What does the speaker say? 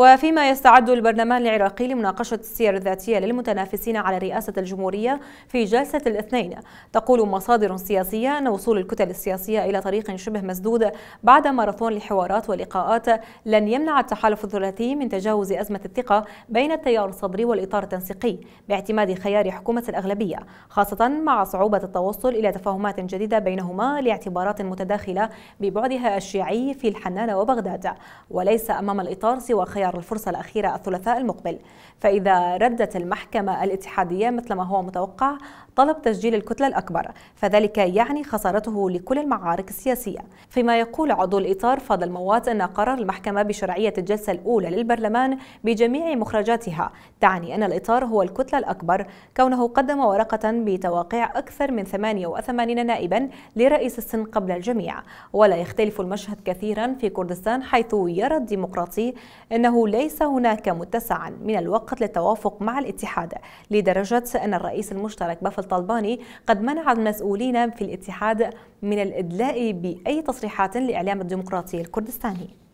وفيما يستعد البرلمان العراقي لمناقشة السير الذاتية للمتنافسين على رئاسة الجمهورية في جلسة الاثنين تقول مصادر سياسية أن وصول الكتل السياسية إلى طريق شبه مسدود بعد ماراثون لحوارات ولقاءات لن يمنع التحالف الثلاثي من تجاوز أزمة الثقة بين التيار الصدري والإطار التنسيقي باعتماد خيار حكومة الأغلبية خاصة مع صعوبة التوصل إلى تفاهمات جديدة بينهما لاعتبارات متداخلة ببعدها الشيعي في الحنان وبغداد وليس أمام الإطار سوى خيار انتظار الفرصة الأخيرة الثلاثاء المقبل فإذا ردت المحكمة الاتحادية مثل ما هو متوقع طلب تسجيل الكتلة الأكبر فذلك يعني خسارته لكل المعارك السياسية فيما يقول عضو الإطار فاضل موات أن قرار المحكمة بشرعية الجلسة الأولى للبرلمان بجميع مخرجاتها تعني أن الإطار هو الكتلة الأكبر كونه قدم ورقة بتوقيع أكثر من 88 نائبا لرئيس السن قبل الجميع ولا يختلف المشهد كثيرا في كردستان حيث يرى الديمقراطي أنه أنه ليس هناك متسعا من الوقت للتوافق مع الاتحاد لدرجة أن الرئيس المشترك بافل طالباني قد منع المسؤولين في الاتحاد من الإدلاء بأي تصريحات لإعلام الديمقراطية الكردستاني